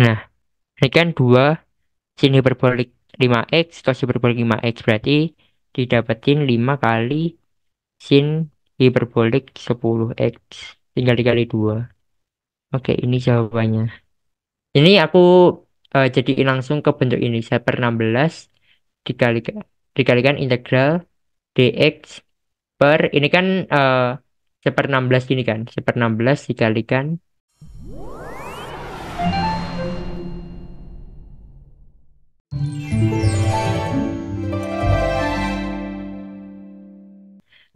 Nah, ini kan 2 sini hiperbolik 5x, cos hiperbolik 5x berarti didapetin 5 kali sin hiperbolik 10x tinggal dikali 2. Oke, ini jawabannya. Ini aku uh, jadiin langsung ke bentuk ini. Saya per 16 dikalikan, dikalikan integral dx per, ini kan uh, seper 16 ini kan, seper 16 dikalikan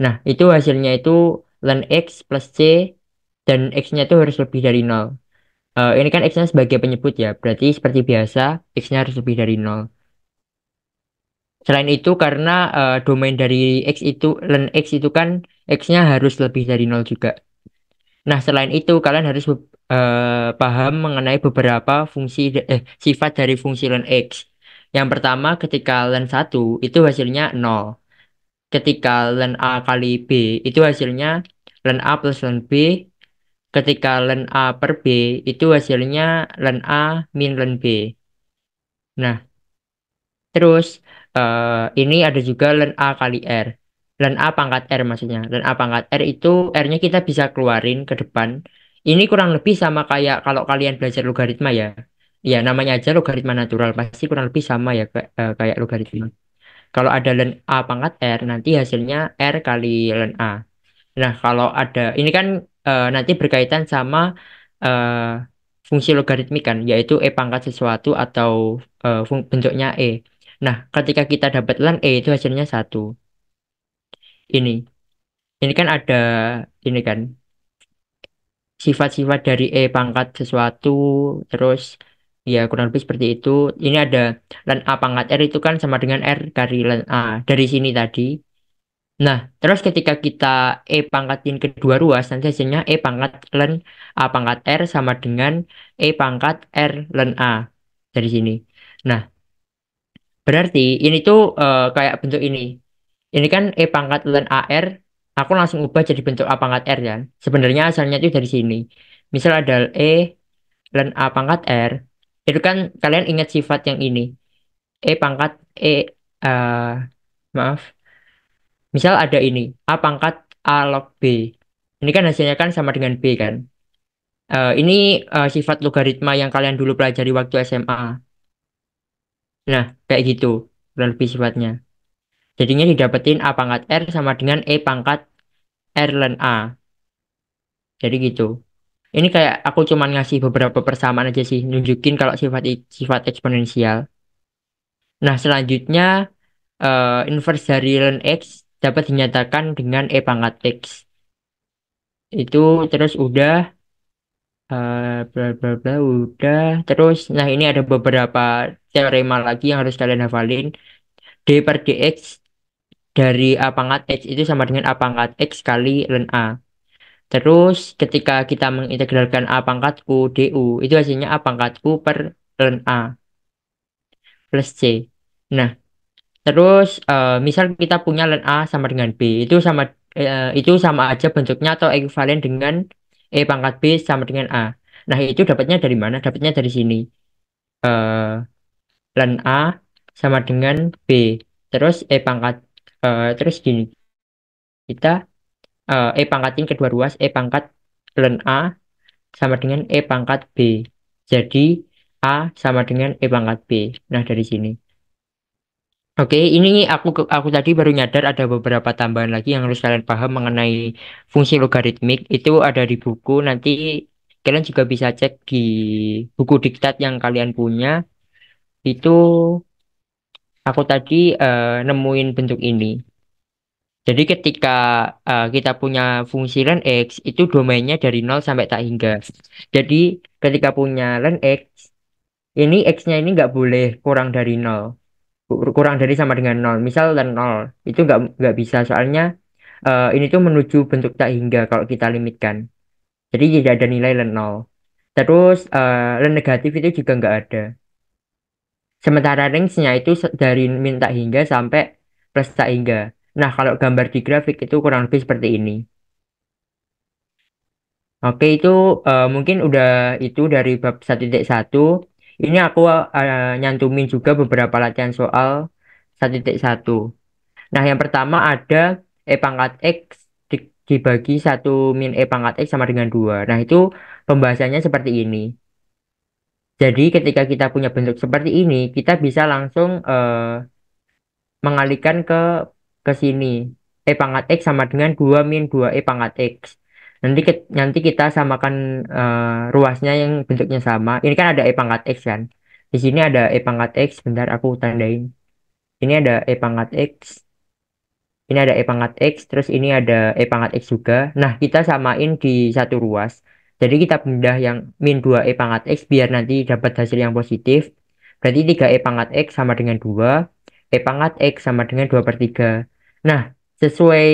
Nah, itu hasilnya itu len X plus C dan X-nya itu harus lebih dari 0. Uh, eh, ini kan X-nya sebagai penyebut ya, berarti seperti biasa X-nya harus lebih dari 0. Selain itu karena uh, domain dari X itu, len X itu kan X-nya harus lebih dari 0 juga. Nah, selain itu kalian harus uh, paham mengenai beberapa fungsi eh, sifat dari fungsi len X. Yang pertama ketika len 1 itu hasilnya 0 ketika len A kali B itu hasilnya len A plus len B ketika len A per B itu hasilnya len A min len B nah terus uh, ini ada juga len A kali R len A pangkat R maksudnya len A pangkat R itu R-nya kita bisa keluarin ke depan ini kurang lebih sama kayak kalau kalian belajar logaritma ya ya namanya aja logaritma natural pasti kurang lebih sama ya kayak eh, logaritma kalau ada ln A pangkat R, nanti hasilnya R kali ln A. Nah, kalau ada, ini kan e, nanti berkaitan sama e, fungsi logaritmik kan, yaitu E pangkat sesuatu atau eh, bentuknya E. Nah, ketika kita dapat ln E itu hasilnya satu. Ini. Ini kan ada ini kan sifat-sifat dari E pangkat sesuatu terus Ya, kurang lebih seperti itu. Ini ada len A pangkat R itu kan sama dengan R kali len A. Dari sini tadi. Nah, terus ketika kita E pangkatin kedua ruas, nanti hasilnya E pangkat len A pangkat R sama dengan E pangkat R len A. Dari sini. Nah, berarti ini tuh uh, kayak bentuk ini. Ini kan E pangkat len r aku langsung ubah jadi bentuk A pangkat R ya. Sebenarnya asalnya itu dari sini. Misal ada E len A pangkat R, itu kan kalian ingat sifat yang ini e pangkat e uh, maaf misal ada ini a pangkat a log b ini kan hasilnya kan sama dengan b kan uh, ini uh, sifat logaritma yang kalian dulu pelajari waktu SMA nah kayak gitu kurang lebih sifatnya jadinya didapetin a pangkat r sama dengan e pangkat r len a jadi gitu ini kayak aku cuman ngasih beberapa persamaan aja sih, nunjukin kalau sifat sifat eksponensial. Nah, selanjutnya uh, inverse dari ln x dapat dinyatakan dengan e pangkat x. Itu terus udah uh, bla bla bla udah terus nah ini ada beberapa teorema lagi yang harus kalian hafalin. D per dx dari a pangkat x itu sama dengan a pangkat x kali ln a. Terus ketika kita mengintegralkan A pangkatku DU, itu hasilnya A pangkatku per ln A plus C. Nah, terus uh, misal kita punya ln A sama dengan B, itu sama uh, itu sama aja bentuknya atau ekuivalen dengan E pangkat B sama dengan A. Nah, itu dapatnya dari mana? Dapatnya dari sini. Uh, eh, ln A sama dengan B. Terus E pangkat uh, terus gini. Kita uh, E pangkat ini kedua ruas E pangkat ln A sama dengan E pangkat B jadi A sama dengan E pangkat B nah dari sini Oke, ini aku aku tadi baru nyadar ada beberapa tambahan lagi yang harus kalian paham mengenai fungsi logaritmik. Itu ada di buku. Nanti kalian juga bisa cek di buku diktat yang kalian punya. Itu aku tadi uh, nemuin bentuk ini. Jadi ketika uh, kita punya fungsi len x itu domainnya dari 0 sampai tak hingga. Jadi ketika punya len x ini x-nya ini nggak boleh kurang dari 0. Kurang dari sama dengan 0. Misal len 0 itu nggak nggak bisa soalnya uh, ini tuh menuju bentuk tak hingga kalau kita limitkan. Jadi tidak ada nilai len 0. Terus uh, eh, len negatif itu juga nggak ada. Sementara range-nya itu dari minta hingga sampai plus tak hingga. Nah, kalau gambar di grafik itu kurang lebih seperti ini. Oke, itu uh, mungkin udah itu dari bab 1.1. Ini aku uh, nyantumin juga beberapa latihan soal 1.1. Nah, yang pertama ada E pangkat X dibagi 1 min E pangkat X sama dengan 2. Nah, itu pembahasannya seperti ini. Jadi, ketika kita punya bentuk seperti ini, kita bisa langsung uh, mengalihkan ke ke sini e pangkat x sama dengan 2 min 2 e pangkat x nanti ke, nanti kita samakan uh, ruasnya yang bentuknya sama ini kan ada e pangkat x kan di sini ada e pangkat x bentar aku tandain ini ada e pangkat x ini ada e pangkat x terus ini ada e pangkat x juga nah kita samain di satu ruas jadi kita pindah yang min 2 e pangkat x biar nanti dapat hasil yang positif berarti 3 e pangkat x sama dengan 2 e pangkat x sama dengan 2 per 3 Nah, sesuai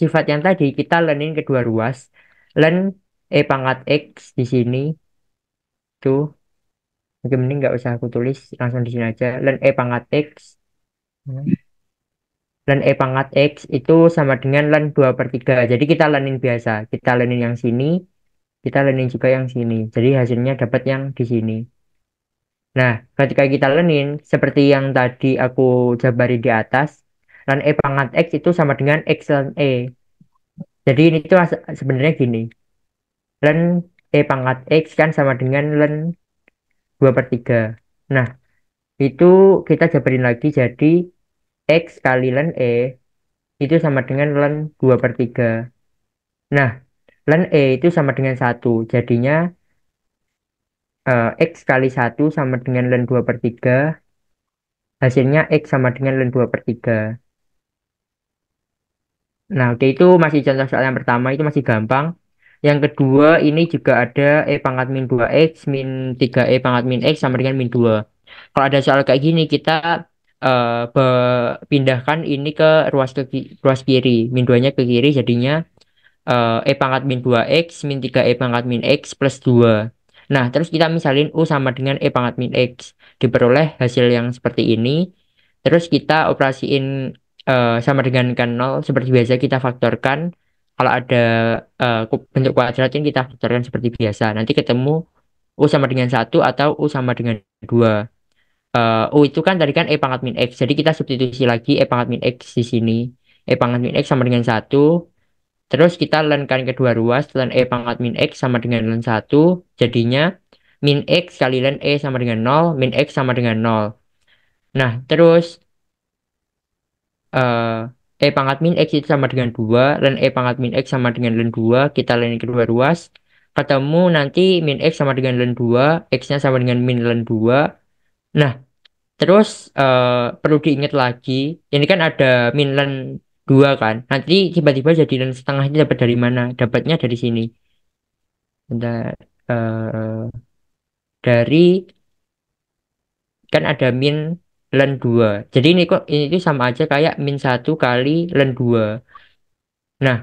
sifat yang tadi kita lenin kedua ruas. len e pangkat x di sini tuh mungkin mending nggak usah aku tulis langsung di sini aja len e pangkat x hmm. len e pangkat x itu sama dengan len 2 per 3 jadi kita lenin biasa kita lenin yang sini kita lenin juga yang sini jadi hasilnya dapat yang di sini nah ketika kita lenin seperti yang tadi aku jabari di atas dan E pangkat X itu sama dengan X dan E. Jadi ini tuh sebenarnya gini. Lan E pangkat X kan sama dengan len 2 per 3. Nah, itu kita jabarin lagi jadi X kali len E itu sama dengan len 2 per 3. Nah, len E itu sama dengan 1. Jadinya uh, X kali 1 sama dengan len 2 per 3. Hasilnya X sama dengan len 2 per 3. Nah, oke okay, itu masih contoh soal yang pertama itu masih gampang. Yang kedua ini juga ada E pangkat min 2X min 3E pangkat min X sama dengan min 2. Kalau ada soal kayak gini kita uh, e, pindahkan ini ke ruas ke ruas kiri. Min 2-nya ke kiri jadinya uh, E pangkat min 2X min 3E pangkat min X plus 2. Nah, terus kita misalin U sama dengan E pangkat min X. Diperoleh hasil yang seperti ini. Terus kita operasiin uh, sama dengan kan 0 seperti biasa kita faktorkan kalau ada uh, bentuk kuadratnya kan kita faktorkan seperti biasa nanti ketemu U sama dengan satu atau U sama dengan dua uh, U itu kan tadi kan E pangkat min X jadi kita substitusi lagi E pangkat min X di sini E pangkat min X sama dengan satu Terus kita lenkan kedua ruas, len E pangkat min X sama dengan len satu jadinya min X kali len E sama dengan nol min X sama dengan nol Nah, terus uh, E pangkat min X itu sama dengan 2, len E pangkat min X sama dengan len 2, kita lain kedua ruas, ketemu nanti min X sama dengan len 2, X-nya sama dengan min len 2. Nah, terus uh, perlu diingat lagi, ini kan ada min len 2 kan, nanti tiba-tiba jadi len setengah ini dapat dari mana? Dapatnya dari sini. Bentar, uh, dari, kan ada min len 2. Jadi ini kok ini sama aja kayak min 1 kali len 2. Nah,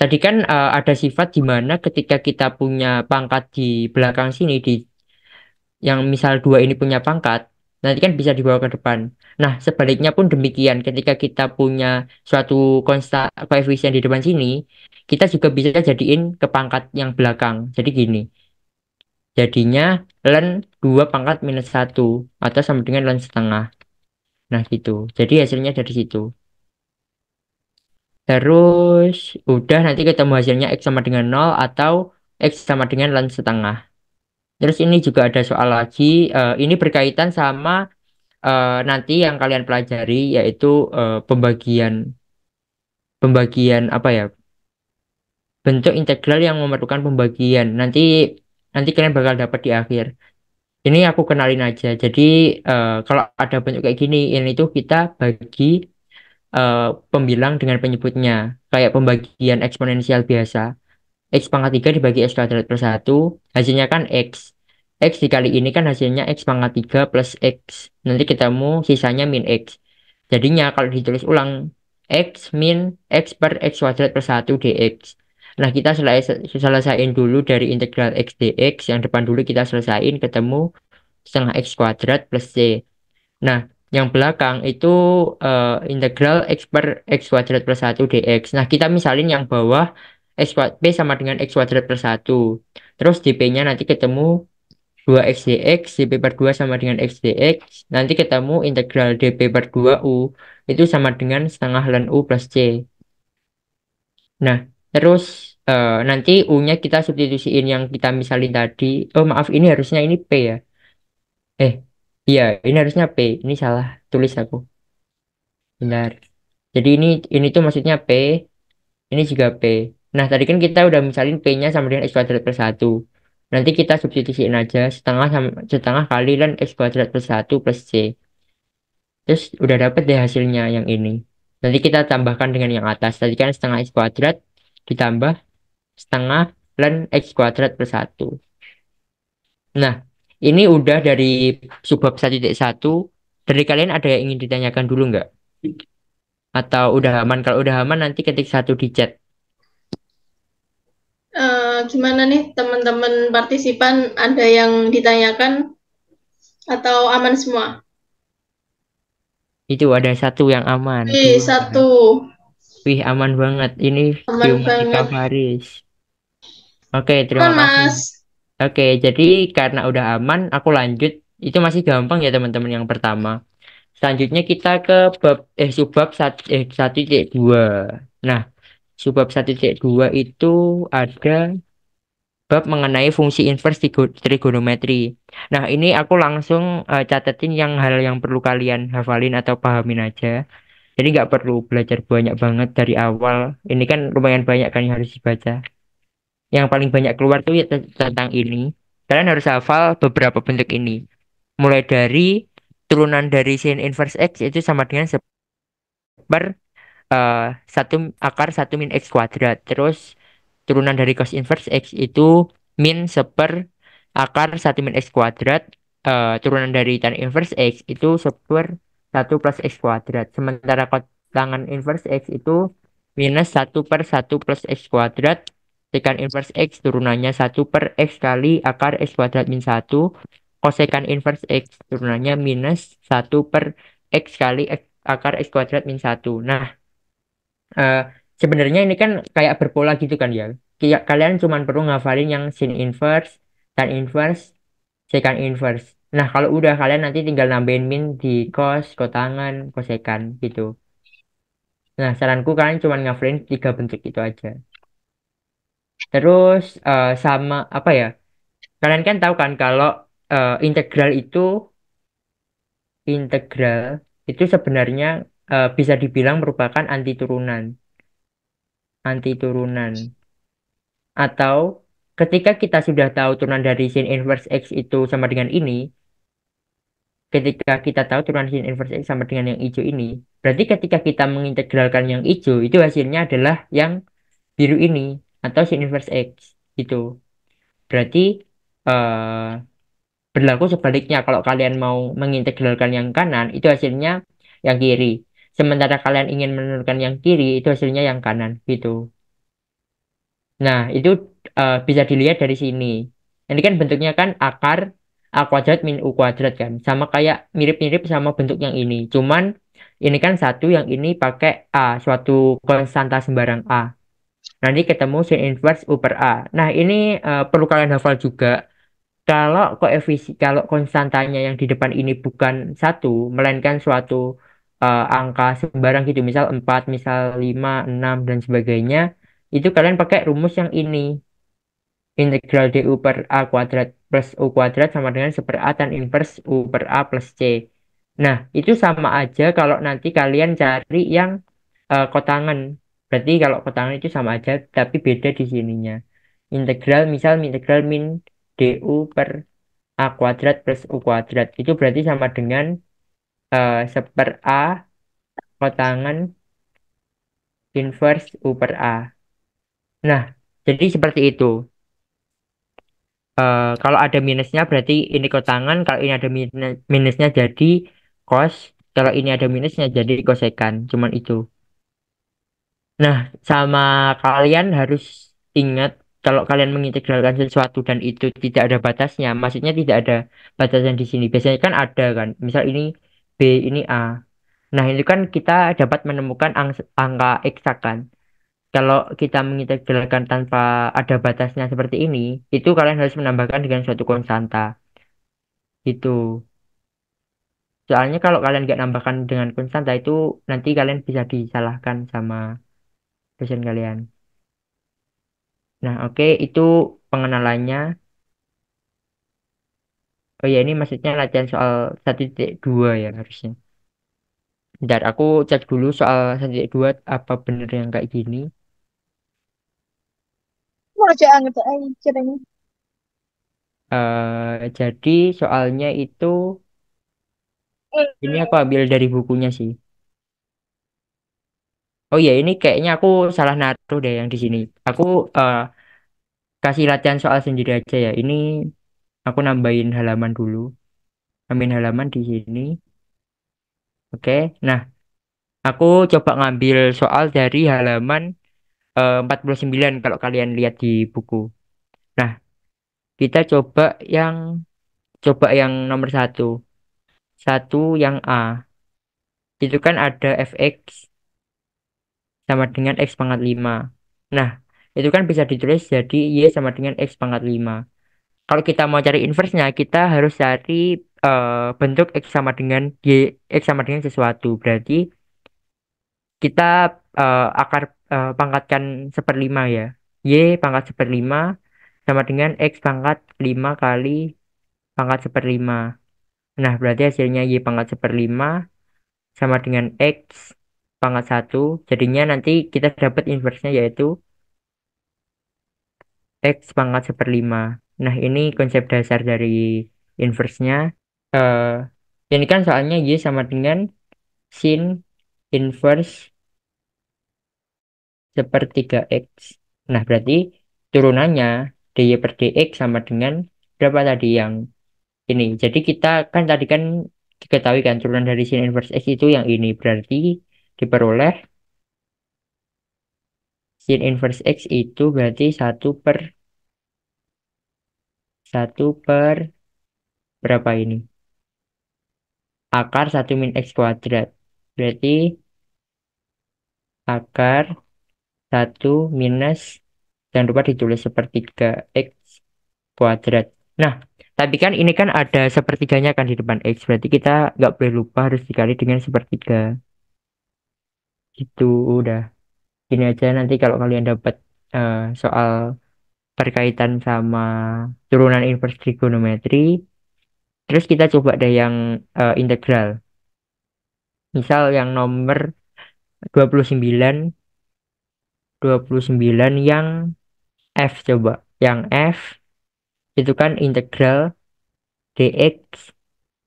tadi kan uh, ada sifat di mana ketika kita punya pangkat di belakang sini di yang misal dua ini punya pangkat, nanti kan bisa dibawa ke depan. Nah, sebaliknya pun demikian ketika kita punya suatu konsta koefisien di depan sini, kita juga bisa jadiin ke pangkat yang belakang. Jadi gini jadinya len 2 pangkat minus 1 atau sama dengan len setengah nah gitu jadi hasilnya dari situ terus udah nanti ketemu hasilnya X sama dengan 0 atau X sama dengan len setengah terus ini juga ada soal lagi uh, ini berkaitan sama uh, nanti yang kalian pelajari yaitu uh, pembagian pembagian apa ya bentuk integral yang memerlukan pembagian nanti nanti kalian bakal dapat di akhir ini aku kenalin aja jadi uh, kalau ada bentuk kayak gini ini tuh kita bagi uh, pembilang dengan penyebutnya kayak pembagian eksponensial biasa x pangkat 3 dibagi x kuadrat plus 1 hasilnya kan x x dikali ini kan hasilnya x pangkat 3 plus x nanti kita mau sisanya min x jadinya kalau ditulis ulang x min x per x kuadrat plus 1 dx Nah, kita selesai, selesaiin dulu dari integral x dx. Yang depan dulu kita selesaiin ketemu setengah x kuadrat plus c. Nah, yang belakang itu uh, integral x per x kuadrat plus 1 dx. Nah, kita misalin yang bawah x kuadrat p sama dengan x kuadrat plus 1. Terus dp-nya nanti ketemu 2x dx, dp per 2 sama dengan x dx. Nanti ketemu integral dp per 2u itu sama dengan setengah ln u plus c. Nah, Terus uh, nanti U-nya kita substitusiin yang kita misalin tadi. Oh maaf, ini harusnya ini P ya. Eh, iya ini harusnya P. Ini salah tulis aku. Benar. Jadi ini ini tuh maksudnya P. Ini juga P. Nah, tadi kan kita udah misalin P-nya sama dengan X kuadrat per 1. Nanti kita substitusiin aja setengah sama, setengah kali lan X kuadrat per 1 plus C. Terus udah dapet deh hasilnya yang ini. Nanti kita tambahkan dengan yang atas. Tadi kan setengah X kuadrat ditambah setengah ln x kuadrat per satu. Nah, ini udah dari subbab 1.1. Dari kalian ada yang ingin ditanyakan dulu nggak? Atau udah aman? Kalau udah aman nanti ketik satu di chat. Uh, gimana nih teman-teman partisipan ada yang ditanyakan atau aman semua? Itu ada satu yang aman. Iya, satu. Wih aman banget. Ini aman view Oke, terima kasih. Oke, jadi karena udah aman, aku lanjut. Itu masih gampang ya teman-teman yang pertama. Selanjutnya kita ke bab eh subbab eh, satu eh, dua. Nah, subbab satu titik dua itu ada bab mengenai fungsi invers trigonometri. Nah, ini aku langsung uh, catetin yang hal yang perlu kalian hafalin atau pahamin aja jadi nggak perlu belajar banyak banget dari awal ini kan lumayan banyak kan yang harus dibaca yang paling banyak keluar tuh ya tentang ini kalian harus hafal beberapa bentuk ini mulai dari turunan dari sin inverse x itu sama dengan per uh, eh, satu akar satu min x kuadrat terus turunan dari cos inverse x itu min seper akar satu min x kuadrat uh, turunan dari tan inverse x itu seper 1 plus X kuadrat. Sementara kotangan inverse X itu minus 1 per 1 plus X kuadrat. Tekan inverse X turunannya 1 per X kali akar X kuadrat min 1. Kosekan inverse X turunannya minus 1 per X kali X, akar X kuadrat min 1. Nah, uh, sebenarnya ini kan kayak berpola gitu kan ya. Kalian cuma perlu ngafalin yang sin inverse, tan inverse, sekan inverse. Nah, kalau udah kalian nanti tinggal nambahin min di kos, kotangan, kosekan gitu. Nah, saranku kalian cuma ngafalin tiga bentuk itu aja. Terus uh, sama apa ya? Kalian kan tahu kan kalau uh, integral itu integral itu sebenarnya uh, bisa dibilang merupakan anti turunan. Anti turunan. Atau ketika kita sudah tahu turunan dari sin inverse x itu sama dengan ini, ketika kita tahu turunan sin inverse x sama dengan yang hijau ini, berarti ketika kita mengintegralkan yang hijau itu hasilnya adalah yang biru ini atau sin inverse x gitu. Berarti uh, berlaku sebaliknya kalau kalian mau mengintegralkan yang kanan itu hasilnya yang kiri. Sementara kalian ingin menurunkan yang kiri itu hasilnya yang kanan gitu. Nah, itu uh, bisa dilihat dari sini. Ini kan bentuknya kan akar A kuadrat min U kuadrat kan. Sama kayak mirip-mirip sama bentuk yang ini. Cuman ini kan satu yang ini pakai A, suatu konstanta sembarang A. Nanti ketemu sin inverse U per A. Nah ini uh, perlu kalian hafal juga. Kalau koefisien, kalau konstantanya yang di depan ini bukan satu, melainkan suatu uh, angka sembarang gitu misal 4, misal 5, 6 dan sebagainya itu kalian pakai rumus yang ini integral du per a kuadrat plus U kuadrat sama dengan 1 A tan inverse U per A plus C. Nah, itu sama aja kalau nanti kalian cari yang uh, kotangan. Berarti kalau kotangan itu sama aja, tapi beda di sininya. Integral, misal integral min DU per A kuadrat plus U kuadrat. Itu berarti sama dengan uh, eh, 1 A kotangan inverse U per A. Nah, jadi seperti itu uh, kalau ada minusnya berarti ini ke tangan kalau ini ada minusnya jadi cos kalau ini ada minusnya jadi kosekan cuman itu nah sama kalian harus ingat kalau kalian mengintegralkan sesuatu dan itu tidak ada batasnya maksudnya tidak ada batasan di sini biasanya kan ada kan misal ini B ini A nah itu kan kita dapat menemukan angka x kan kalau kita mengintegralkan tanpa ada batasnya seperti ini, itu kalian harus menambahkan dengan suatu konstanta. Itu. Soalnya kalau kalian nggak nambahkan dengan konstanta itu nanti kalian bisa disalahkan sama dosen kalian. Nah, oke, okay, itu pengenalannya. Oh ya, ini maksudnya latihan soal 1.2 ya harusnya. Bentar, aku cek dulu soal 1.2 apa bener yang kayak gini. Eh, eh, jadi soalnya itu ini aku ambil dari bukunya sih. Oh iya, ini kayaknya aku salah naruh deh yang di sini. Aku uh, kasih latihan soal sendiri aja ya. Ini aku nambahin halaman dulu. Nambahin halaman di sini. Oke. Nah, aku coba ngambil soal dari halaman Eh, uh, 49 kalau kalian lihat di buku. Nah, kita coba yang coba yang nomor satu. Satu yang A. Itu kan ada fx sama dengan x pangkat 5. Nah, itu kan bisa ditulis jadi y sama dengan x pangkat 5. Kalau kita mau cari inversnya, kita harus cari uh, bentuk x sama dengan y, x sama dengan sesuatu. Berarti kita uh, akar uh, eh, pangkatkan seperlima ya. Y pangkat seperlima sama dengan X pangkat 5 kali pangkat seperlima. Nah, berarti hasilnya Y pangkat seperlima sama dengan X pangkat satu Jadinya nanti kita dapat inversnya yaitu X pangkat seperlima. Nah, ini konsep dasar dari inversnya. Uh, eh, ini kan soalnya Y sama dengan sin inverse 3 X. Nah, berarti turunannya dy per dx sama dengan berapa tadi yang ini. Jadi kita kan tadi kan diketahui kan turunan dari sin inverse x itu yang ini. Berarti diperoleh sin inverse x itu berarti 1 per 1 per berapa ini? Akar 1 min x kuadrat. Berarti akar 1 minus jangan lupa ditulis sepertiga X kuadrat. Nah, tapi kan ini kan ada sepertiganya kan di depan X. Berarti kita nggak boleh lupa harus dikali dengan sepertiga. Gitu, udah. ini aja nanti kalau kalian dapat uh, soal berkaitan sama turunan inverse trigonometri, terus kita coba deh yang uh, integral. Misal yang nomor 29 29 yang F coba. Yang F itu kan integral dx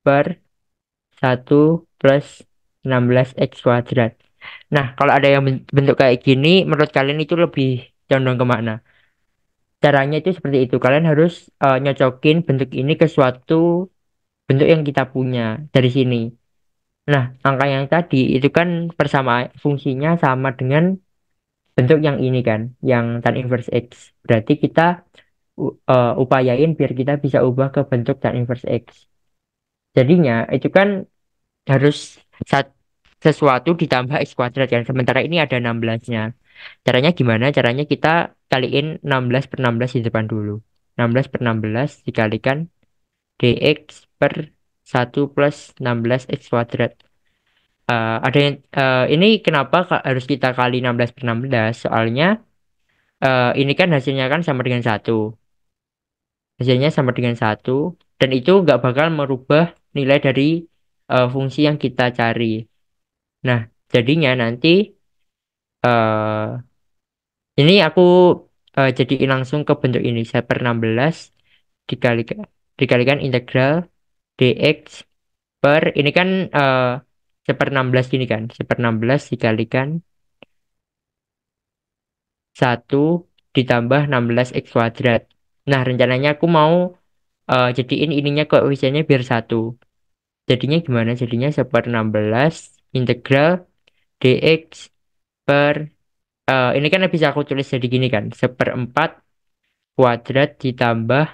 per 1 plus 16x kuadrat. Nah, kalau ada yang bentuk kayak gini, menurut kalian itu lebih condong ke mana Caranya itu seperti itu. Kalian harus uh, nyocokin bentuk ini ke suatu bentuk yang kita punya dari sini. Nah, angka yang tadi itu kan persamaan fungsinya sama dengan bentuk yang ini kan, yang tan inverse x. Berarti kita uh, upayain biar kita bisa ubah ke bentuk tan inverse x. Jadinya itu kan harus sesuatu ditambah x kuadrat kan. Sementara ini ada 16-nya. Caranya gimana? Caranya kita kaliin 16 per 16 di depan dulu. 16 per 16 dikalikan dx per 1 plus 16x kuadrat. Uh, ada yang uh, ini kenapa harus kita kali 16 per 16? Soalnya uh, ini kan hasilnya kan sama dengan satu. Hasilnya sama dengan satu dan itu nggak bakal merubah nilai dari uh, fungsi yang kita cari. Nah, jadinya nanti uh, ini aku uh, jadiin langsung ke bentuk ini. Saya per 16 dikalikan dikalikan integral dx per ini kan uh, seper 16 gini kan seper 16 dikalikan 1 ditambah 16 x kuadrat nah rencananya aku mau uh, jadiin ininya koefisiennya biar satu jadinya gimana jadinya seper 16 integral dx per uh, ini kan bisa aku tulis jadi gini kan seperempat kuadrat ditambah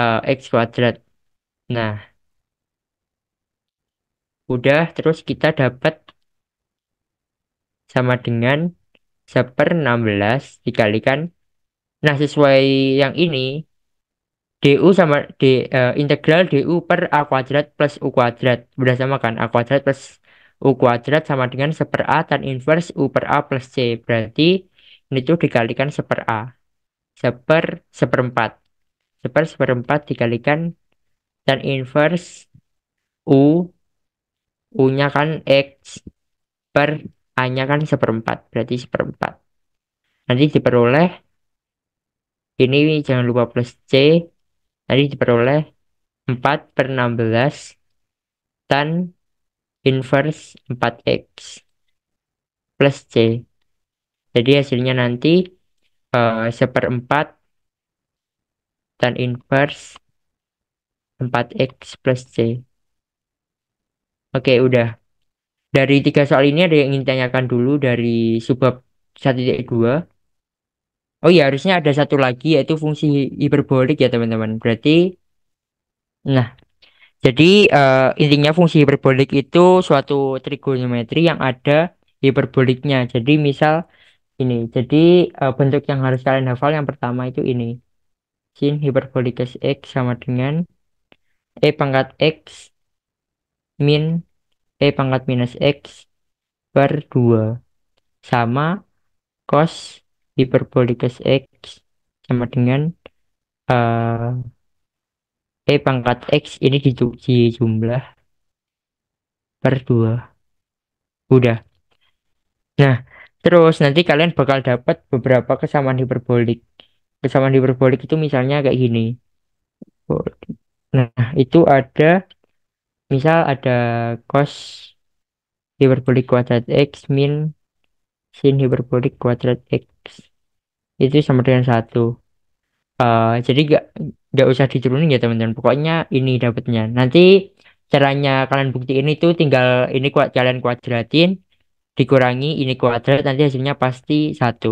uh, x kuadrat nah Udah, terus kita dapat sama dengan seper 16 dikalikan. Nah, sesuai yang ini, DU sama D, uh, integral DU per A kuadrat plus U kuadrat. Udah sama kan? A kuadrat plus U kuadrat sama dengan seper A tan inverse U per A plus C. Berarti ini tuh dikalikan seper A. Seper 4 Seper 4 dikalikan tan inverse U U-nya kan X per A-nya kan seperempat, berarti seperempat. Nanti diperoleh, ini jangan lupa plus C, nanti diperoleh 4 per 16 tan inverse 4X plus C. Jadi hasilnya nanti uh, seperempat tan inverse 4X plus C. Oke, udah. Dari tiga soal ini ada yang ingin tanyakan dulu dari subbab 1.2. Oh iya, harusnya ada satu lagi yaitu fungsi hiperbolik ya teman-teman. Berarti, nah, jadi uh, intinya fungsi hiperbolik itu suatu trigonometri yang ada hiperboliknya. Jadi misal ini, jadi uh, bentuk yang harus kalian hafal yang pertama itu ini. Sin hiperbolik x sama dengan e pangkat x min E pangkat minus X per 2 sama cos hiperbolikus X sama dengan uh, E pangkat X ini dicuci jumlah per 2 udah nah terus nanti kalian bakal dapat beberapa kesamaan hiperbolik kesamaan hiperbolik itu misalnya kayak gini nah itu ada Misal ada cos hiperbolik kuadrat X min sin hiperbolik kuadrat X. Itu sama dengan satu. Uh, jadi gak, gak usah diturunin ya teman-teman. Pokoknya ini dapatnya. Nanti caranya kalian buktiin itu tinggal ini kuat kalian kuadratin dikurangi ini kuadrat nanti hasilnya pasti satu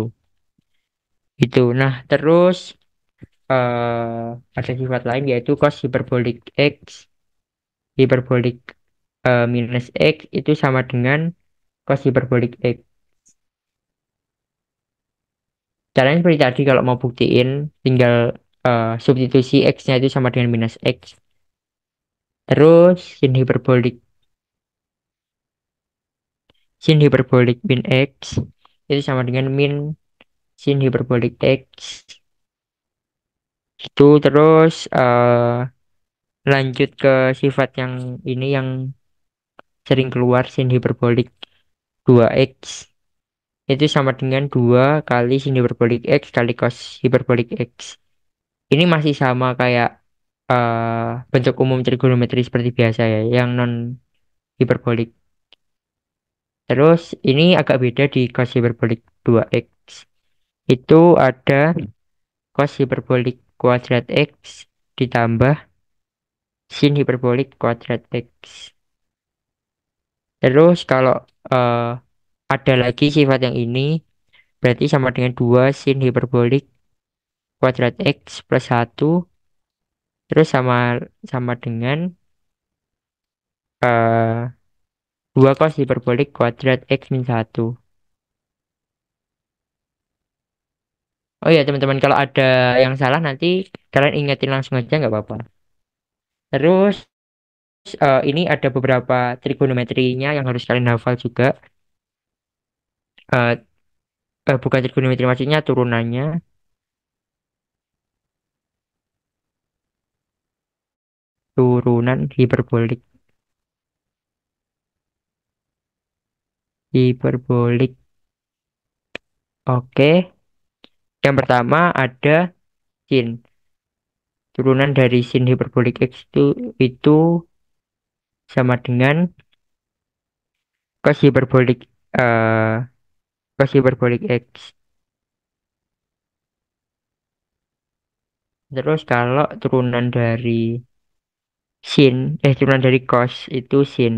itu nah terus uh, ada sifat lain yaitu cos hiperbolik x hiperbolik e, eh, minus X itu sama dengan cos hiperbolik X. Caranya seperti tadi kalau mau buktiin tinggal e, substitusi X-nya itu sama dengan minus X. Terus sin hiperbolik sin hiperbolik min X itu sama dengan min sin hiperbolik X. Itu terus uh, lanjut ke sifat yang ini yang sering keluar sin hiperbolik 2x itu sama dengan 2 kali sin hiperbolik x kali cos hiperbolik x ini masih sama kayak uh, bentuk umum trigonometri seperti biasa ya yang non hiperbolik terus ini agak beda di cos hiperbolik 2x itu ada cos hiperbolik kuadrat x ditambah sin hiperbolik kuadrat x. Terus kalau uh, ada lagi sifat yang ini berarti sama dengan 2 sin hiperbolik kuadrat x plus 1 terus sama sama dengan uh, eh, 2 cos hiperbolik kuadrat x min 1. Oh iya teman-teman kalau ada yang salah nanti kalian ingetin langsung aja nggak apa-apa. Terus uh, ini ada beberapa trigonometrinya yang harus kalian hafal juga. Uh, uh, bukan trigonometri maksudnya turunannya. Turunan hiperbolik. Hiperbolik. Oke. Yang pertama ada sin turunan dari sin hiperbolik X itu, itu sama dengan cos hiperbolik uh, eh, cos hiperbolik X Terus kalau turunan dari sin, eh turunan dari cos itu sin.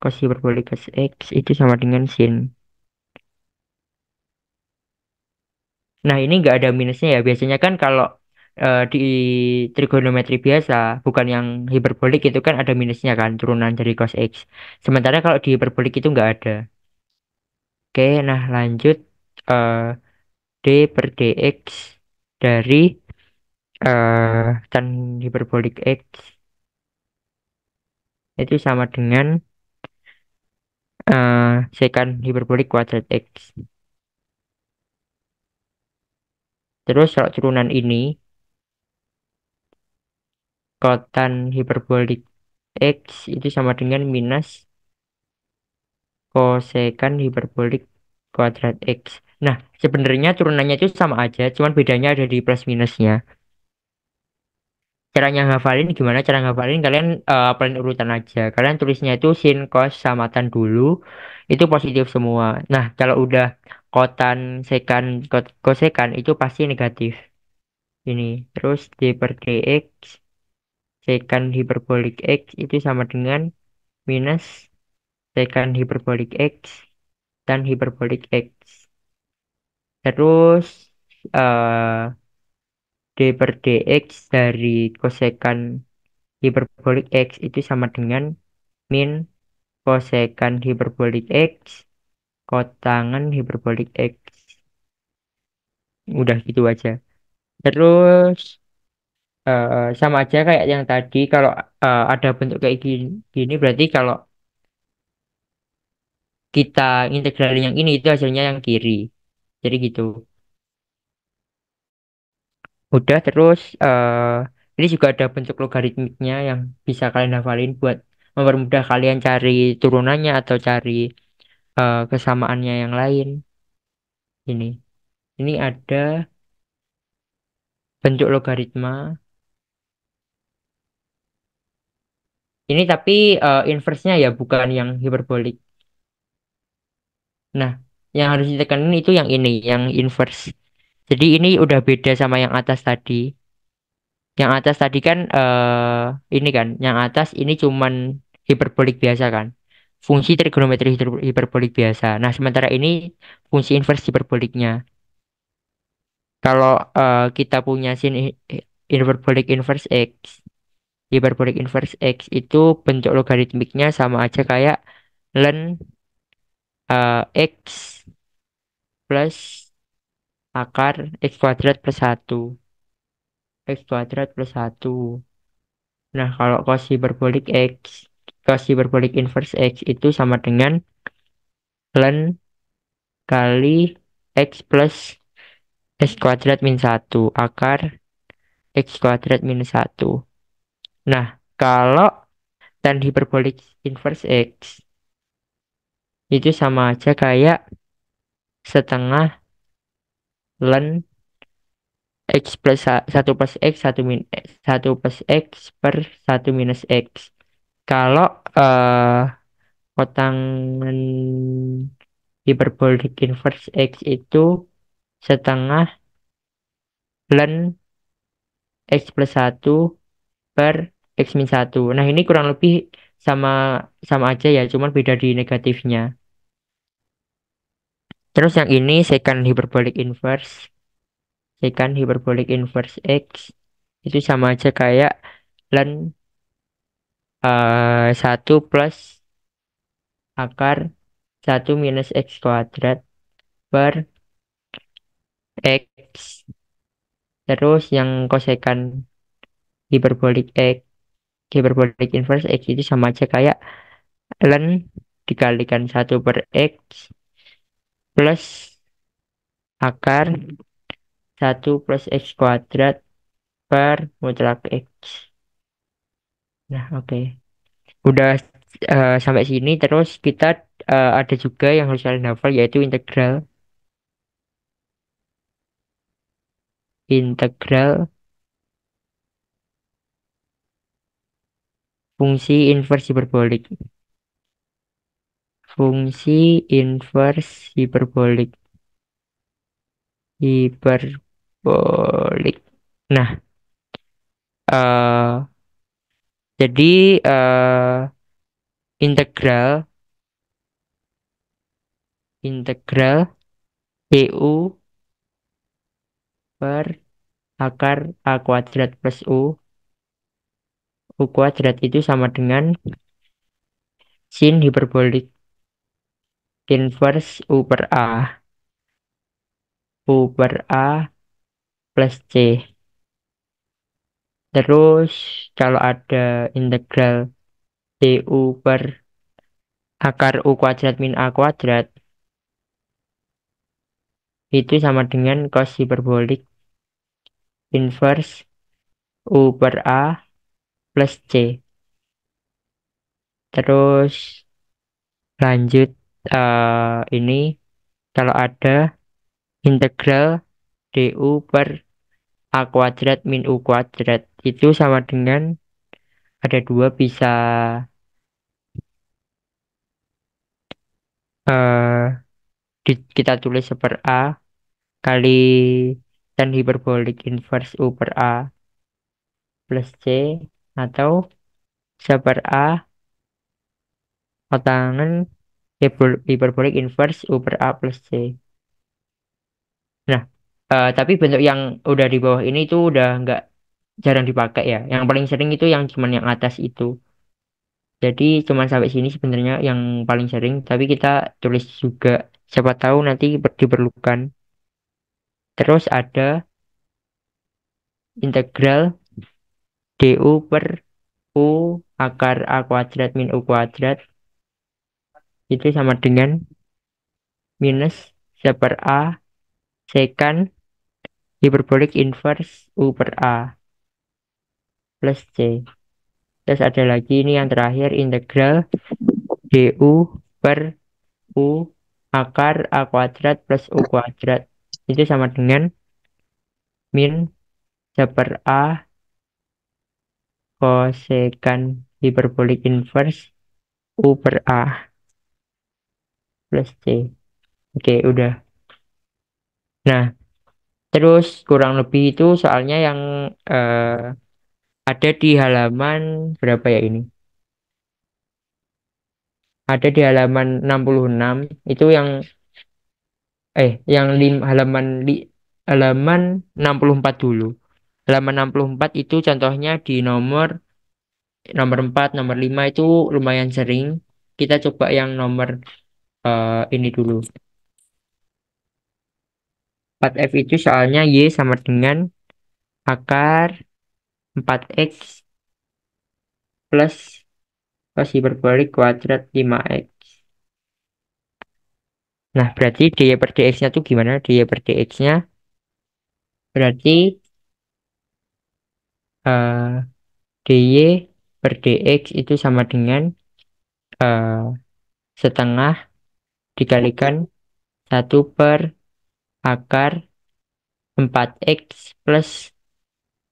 Cos hiperbolik x itu sama dengan sin. Nah ini nggak ada minusnya ya. Biasanya kan kalau uh, di trigonometri biasa, bukan yang hiperbolik itu kan ada minusnya kan, turunan dari cos x. Sementara kalau di hiperbolik itu nggak ada. Oke, nah lanjut uh, d per dx dari uh, tan hiperbolik x itu sama dengan uh, sekan hiperbolik kuadrat x. Terus kalau turunan ini kotan hiperbolik X itu sama dengan minus kosekan hiperbolik kuadrat X. Nah, sebenarnya turunannya itu sama aja, cuman bedanya ada di plus minusnya. Caranya ngafalin gimana? Cara ngafalin? kalian uh, urutan aja. Kalian tulisnya itu sin, cos, samatan dulu. Itu positif semua. Nah, kalau udah kotan, sekan, kosekan itu pasti negatif. Ini. Terus D per DX sekan hiperbolik X itu sama dengan minus sekan hiperbolik X dan hiperbolik X. Terus uh, D per dx dari kosekan hiperbolik x itu sama dengan min kosekan hiperbolik x kotangan hiperbolik x. Udah gitu aja. Terus uh, sama aja kayak yang tadi kalau uh, ada bentuk kayak gini, gini berarti kalau kita integralin yang ini itu hasilnya yang kiri jadi gitu udah terus uh, ini juga ada bentuk logaritmiknya yang bisa kalian hafalin buat mempermudah kalian cari turunannya atau cari uh, kesamaannya yang lain ini ini ada bentuk logaritma Ini tapi uh, inverse-nya ya bukan yang hiperbolik. Nah, yang harus ditekanin itu yang ini, yang inverse. Jadi ini udah beda sama yang atas tadi. Yang atas tadi kan uh, ini kan, yang atas ini cuman hiperbolik biasa kan. Fungsi trigonometri hiperbolik biasa. Nah, sementara ini fungsi inverse hiperboliknya. Kalau uh, kita punya sin hiperbolik inverse x, hiperbolik inverse X itu bentuk logaritmiknya sama aja kayak ln uh, eh, X plus akar X kuadrat plus 1 X kuadrat plus 1 nah kalau cos hiperbolik X cos hiperbolik inverse X itu sama dengan ln kali X plus X kuadrat minus 1 akar X kuadrat minus 1 Nah, kalau tan hiperbolik inverse X itu sama aja kayak setengah ln X plus 1 plus X 1 min 1 plus X per 1 minus X kalau uh, eh, potongan hiperbolik inverse X itu setengah ln X plus 1 per X min 1. Nah ini kurang lebih sama sama aja ya, cuman beda di negatifnya. Terus yang ini second hyperbolic inverse. Second hyperbolic inverse X. Itu sama aja kayak len uh, eh, 1 plus akar 1 minus X kuadrat per X. Terus yang kosekan hiperbolik X hiperbolik inverse x itu sama aja kayak ln dikalikan 1 per x plus akar 1 plus x kuadrat per mutlak x nah oke okay. udah uh, sampai sini terus kita uh, ada juga yang harus kalian hafal yaitu integral integral Fungsi invers hiperbolik. Fungsi invers hiperbolik. Hiperbolik. Nah, uh, jadi uh, integral integral du per akar a kuadrat plus u u kuadrat itu sama dengan sin hiperbolik inverse U per A. U per A plus C. Terus kalau ada integral DU per akar U kuadrat min A kuadrat itu sama dengan cos hiperbolik inverse U per A plus C. Terus lanjut uh, ini kalau ada integral du per a kuadrat min u kuadrat itu sama dengan ada dua bisa uh, di, kita tulis seper a kali tan hiperbolik inverse u per a plus c atau Jabar A kotangan hiperbolik inverse U per A plus C. Nah, uh, tapi bentuk yang udah di bawah ini itu udah nggak jarang dipakai ya. Yang paling sering itu yang cuman yang atas itu. Jadi cuman sampai sini sebenarnya yang paling sering, tapi kita tulis juga siapa tahu nanti diperlukan. Terus ada integral DU per U akar A kuadrat min U kuadrat itu sama dengan minus C per A sekan hiperbolik inverse U per A plus C. Terus ada lagi ini yang terakhir integral DU per U akar A kuadrat plus U kuadrat itu sama dengan min C per A kosekan hiperbolik inverse U per A plus C. Oke, udah. Nah, terus kurang lebih itu soalnya yang uh, ada di halaman berapa ya ini? Ada di halaman 66 itu yang eh yang lim, halaman li, halaman 64 dulu halaman 64 itu contohnya di nomor nomor 4, nomor 5 itu lumayan sering. Kita coba yang nomor uh, ini dulu. 4F itu soalnya Y sama dengan akar 4X plus cos hiperbolik kuadrat 5X. Nah, berarti dy per dx-nya tuh gimana? dy per dx-nya berarti uh, eh, dy per dx itu sama dengan uh, setengah dikalikan 1 per akar 4x plus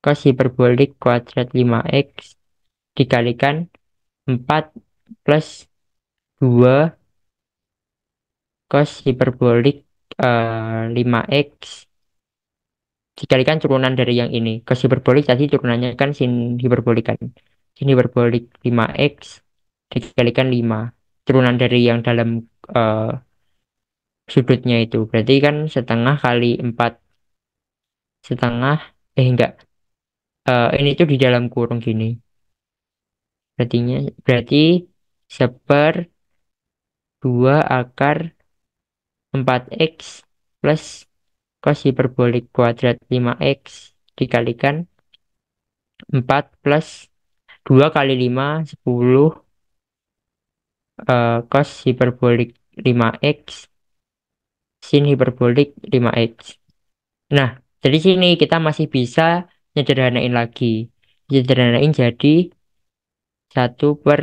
cos hiperbolik kuadrat 5x dikalikan 4 plus 2 cos hiperbolik uh, eh, 5x dikalikan turunan dari yang ini. Ke hiperbolik tadi turunannya kan sin hiperbolik kan. Sin hiperbolik 5x dikalikan 5. Turunan dari yang dalam uh, sudutnya itu. Berarti kan setengah kali 4. Setengah, eh enggak. Uh, ini tuh di dalam kurung gini. berarti berarti seper 2 akar 4x plus Eh, cos hiperbolik kuadrat 5x dikalikan 4 plus 2 kali 5 10 uh, cos hiperbolik 5x sin hiperbolik 5x nah dari sini kita masih bisa nyederhanain lagi nyederhanain jadi 1 per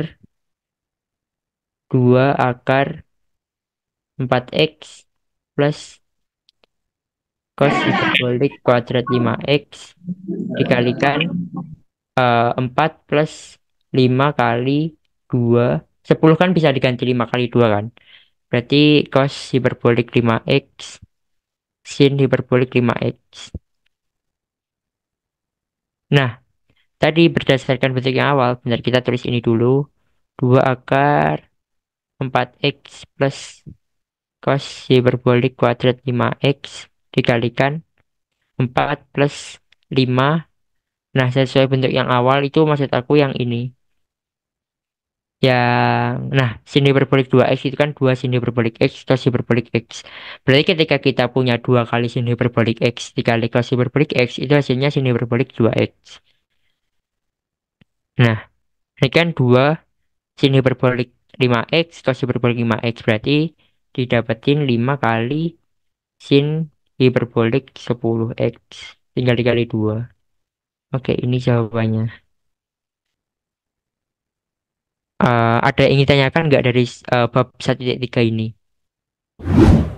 2 akar 4x plus cos hiperbolik kuadrat 5x dikalikan uh, eh, 4 plus 5 kali 2 10 kan bisa diganti 5 kali 2 kan berarti cos hiperbolik 5x sin hiperbolik 5x nah tadi berdasarkan bentuk yang awal benar kita tulis ini dulu 2 akar 4x plus cos hiperbolik kuadrat 5x dikalikan 4 plus 5 Nah, sesuai bentuk yang awal itu maksud aku yang ini. Yang, nah, sin hiperbolik 2x itu kan 2 sin hiperbolik x cos hiperbolik x. Berarti ketika kita punya 2 kali sin hiperbolik x dikali cos hiperbolik x, itu hasilnya sin hiperbolik 2x. Nah, ini kan 2 sin hiperbolik 5x cos hiperbolik 5x. Berarti didapetin 5 kali sin hiperbolik 10x tinggal dikali 2 oke ini jawabannya uh, ada yang ingin tanyakan nggak dari uh, bab 1.3 ini